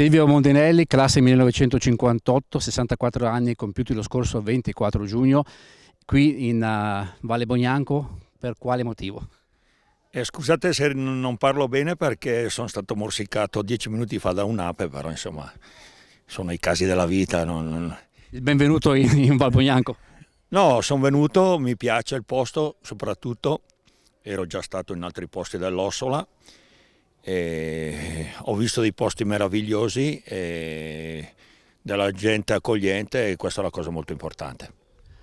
Silvio Mondinelli, classe 1958, 64 anni compiuti lo scorso 24 giugno, qui in uh, Valle Bognanco, per quale motivo? Eh, scusate se non parlo bene perché sono stato morsicato dieci minuti fa da un'ape, però insomma sono i casi della vita. Non... Il benvenuto in, in Val Bognanco. No, sono venuto, mi piace il posto soprattutto, ero già stato in altri posti dell'Ossola, e ho visto dei posti meravigliosi e della gente accogliente e questa è la cosa molto importante.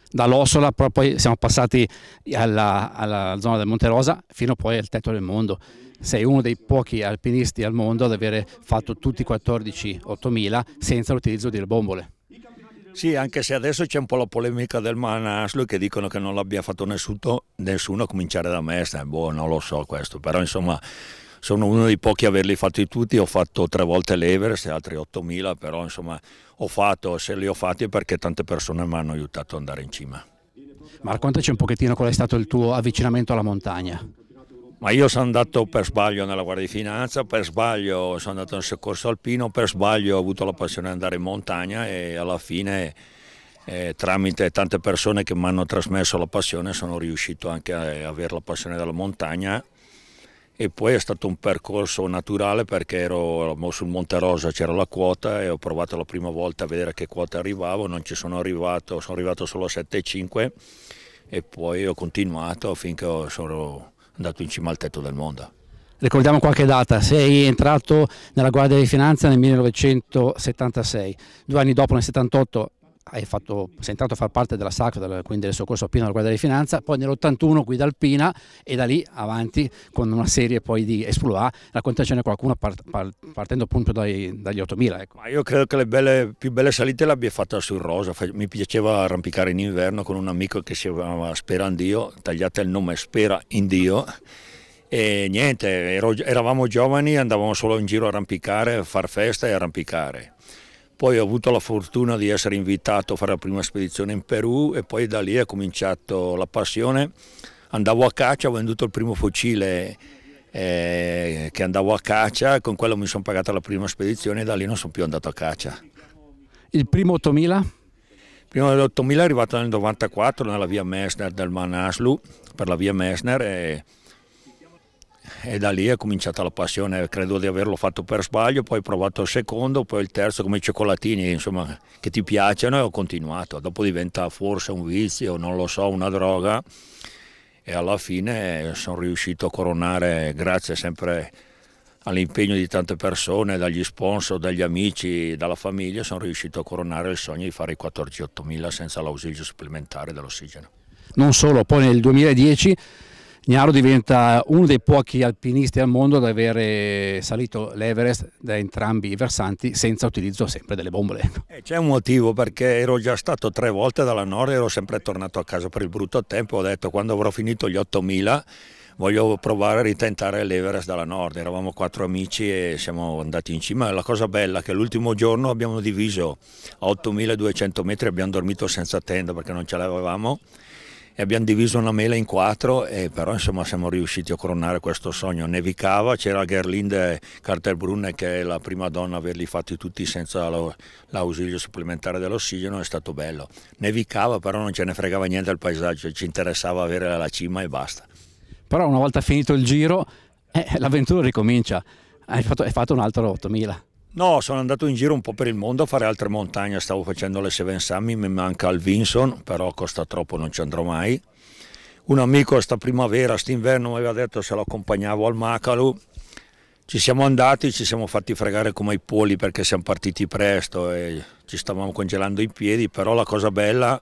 Dall'Ossola poi siamo passati alla, alla, zona del Monte Rosa fino poi al tetto del mondo. Sei uno dei pochi alpinisti al mondo ad avere fatto tutti i 14 8000 senza l'utilizzo delle bombole. Sì, anche se adesso c'è un po' la polemica del Manaslu che dicono che non l'abbia fatto nessuno, nessuno a cominciare da me, boh, non lo so questo, però insomma sono uno dei pochi a averli fatti tutti, ho fatto tre volte l'Everest e altri 8.000, però insomma ho fatto, se li ho fatti è perché tante persone mi hanno aiutato ad andare in cima. Ma raccontaci un pochettino qual è stato il tuo avvicinamento alla montagna. Ma io sono andato per sbaglio nella Guardia di Finanza, per sbaglio sono andato nel soccorso alpino, per sbaglio ho avuto la passione di andare in montagna e alla fine eh, tramite tante persone che mi hanno trasmesso la passione sono riuscito anche a, a avere la passione della montagna e poi è stato un percorso naturale perché ero sul Monte Rosa, c'era la quota e ho provato la prima volta a vedere a che quota arrivavo, non ci sono arrivato, sono arrivato solo a 7,5 e poi ho continuato finché sono andato in cima al tetto del mondo. Ricordiamo qualche data, sei entrato nella Guardia di Finanza nel 1976, due anni dopo nel 1978 hai fatto, sei entrato a far parte della SAC, quindi del soccorso alpino della Guardia di Finanza, poi nell'81 guida alpina e da lì avanti con una serie poi di esploa, raccontacene qualcuno part, part, partendo appunto dai, dagli 8000. Ecco. io credo che le belle, più belle salite le abbia fatte sul Rosa, mi piaceva arrampicare in inverno con un amico che si chiamava Spera in Dio, tagliate il nome Spera in Dio e niente, ero, eravamo giovani, andavamo solo in giro a arrampicare, a far festa e arrampicare. Poi ho avuto la fortuna di essere invitato a fare la prima spedizione in Perù e poi da lì è cominciato la passione. Andavo a caccia, ho venduto il primo fucile eh, che andavo a caccia, con quello mi sono pagato la prima spedizione e da lì non sono più andato a caccia. Il primo 8000? Il primo 8000 è arrivato nel 94 nella via Messner del Manaslu, per la via Messner e e da lì è cominciata la passione, credo di averlo fatto per sbaglio, poi ho provato il secondo, poi il terzo come i cioccolatini, insomma, che ti piacciono e ho continuato, dopo diventa forse un vizio, non lo so, una droga e alla fine sono riuscito a coronare grazie sempre all'impegno di tante persone, dagli sponsor, dagli amici, dalla famiglia, sono riuscito a coronare il sogno di fare i 14.800 senza l'ausilio supplementare dell'ossigeno. Non solo, poi nel 2010 Gnaro diventa uno dei pochi alpinisti al mondo ad avere salito l'Everest da entrambi i versanti senza utilizzo sempre delle bombole. Ecco. Eh, c'è un motivo perché ero già stato tre volte dalla nord e ero sempre tornato a casa per il brutto tempo. Ho detto quando avrò finito gli 8000 voglio provare a ritentare l'Everest dalla nord. Eravamo quattro amici e siamo andati in cima. La cosa bella è che l'ultimo giorno abbiamo diviso a 8200 metri, abbiamo dormito senza tenda perché non ce l'avevamo e abbiamo diviso una mela in quattro e però insomma siamo riusciti a coronare questo sogno. Nevicava, c'era Gerlinde Carterbrunne che è la prima donna a averli fatti tutti senza l'ausilio supplementare dell'ossigeno, è stato bello. Nevicava però non ce ne fregava niente al paesaggio, ci interessava avere la cima e basta. Però una volta finito il giro eh, l'avventura ricomincia, hai fatto, hai fatto un altro 8000. No, sono andato in giro un po' per il mondo a fare altre montagne, stavo facendo le Seven Summit, mi manca il Vinson, però costa troppo, non ci andrò mai. Un amico sta primavera, st'inverno mi aveva detto se lo accompagnavo al Macalu, ci siamo andati, ci siamo fatti fregare come i poli perché siamo partiti presto e ci stavamo congelando i piedi, però la cosa bella,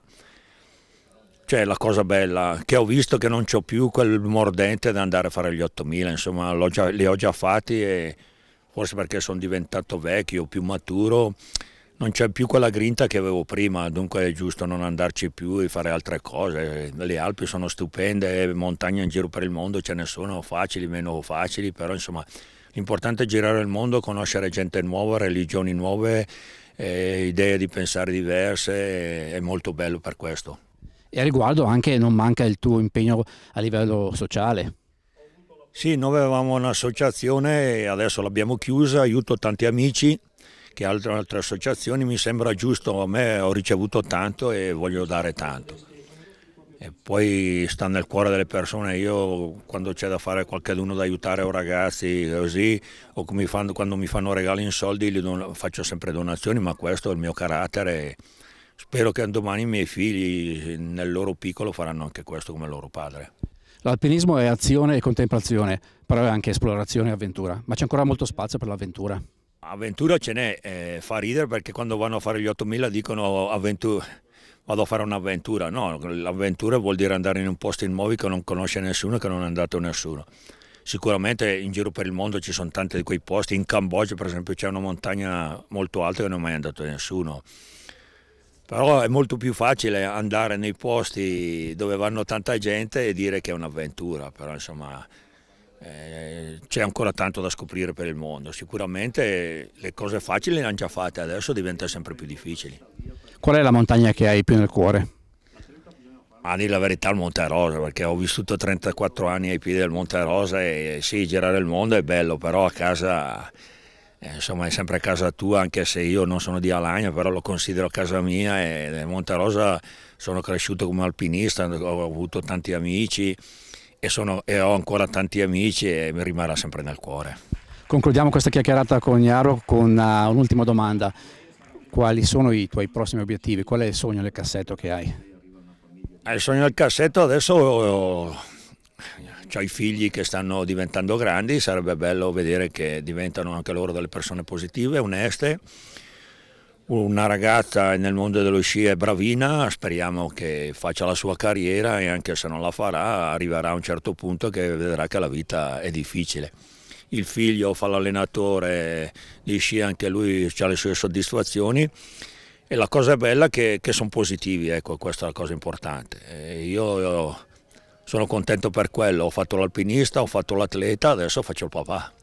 cioè la cosa bella, che ho visto che non ho più quel mordente da andare a fare gli 8000, insomma ho già, li ho già fatti e forse perché sono diventato vecchio, più maturo, non c'è più quella grinta che avevo prima, dunque è giusto non andarci più e fare altre cose. Le Alpi sono stupende, montagne in giro per il mondo ce ne sono facili, meno facili, però insomma l'importante è girare il mondo, conoscere gente nuova, religioni nuove, idee di pensare diverse, è molto bello per questo. E a riguardo anche non manca il tuo impegno a livello sociale. Sì, noi avevamo un'associazione e adesso l'abbiamo chiusa, aiuto tanti amici che altre, altre associazioni mi sembra giusto, a me ho ricevuto tanto e voglio dare tanto. E poi sta nel cuore delle persone, io quando c'è da fare qualcuno da aiutare o ragazzi così, o mi fanno, quando mi fanno regali in soldi don, faccio sempre donazioni, ma questo è il mio carattere. Spero che domani i miei figli nel loro piccolo faranno anche questo come loro padre. L'alpinismo è azione e contemplazione, però è anche esplorazione e avventura, ma c'è ancora molto spazio per l'avventura. Avventura ce n'è, eh, fa ridere perché quando vanno a fare gli 8000 dicono avventura, vado a fare un'avventura, no, l'avventura vuol dire andare in un posto nuovo che non conosce nessuno, che non è andato nessuno. Sicuramente in giro per il mondo ci sono tanti di quei posti, in Cambogia per esempio c'è una montagna molto alta che non è mai andato nessuno. Però è molto più facile andare nei posti dove vanno tanta gente e dire che è un'avventura, però insomma eh, c'è ancora tanto da scoprire per il mondo. Sicuramente le cose facili le hanno già fatte, adesso diventa sempre più difficili. Qual è la montagna che hai più nel cuore? Ma dire la verità il Monte Rosa, perché ho vissuto 34 anni ai piedi del Monte Rosa e sì, girare il mondo è bello, però a casa eh, insomma è sempre casa tua anche se io non sono di Alagna però lo considero casa mia e nel Rosa sono cresciuto come alpinista ho avuto tanti amici e, sono, e ho ancora tanti amici e mi rimarrà sempre nel cuore concludiamo questa chiacchierata con Iaro con uh, un'ultima domanda quali sono i tuoi prossimi obiettivi qual è il sogno del cassetto che hai? Ah, il sogno del cassetto adesso oh, ho i figli che stanno diventando grandi, sarebbe bello vedere che diventano anche loro delle persone positive, oneste. Una ragazza nel mondo dello sci è bravina, speriamo che faccia la sua carriera e anche se non la farà arriverà a un certo punto che vedrà che la vita è difficile. Il figlio fa l'allenatore di sci, anche lui ha le sue soddisfazioni e la cosa bella è che, che sono positivi, ecco questa è la cosa importante. Io, io sono contento per quello, ho fatto l'alpinista, ho fatto l'atleta, adesso faccio il papà.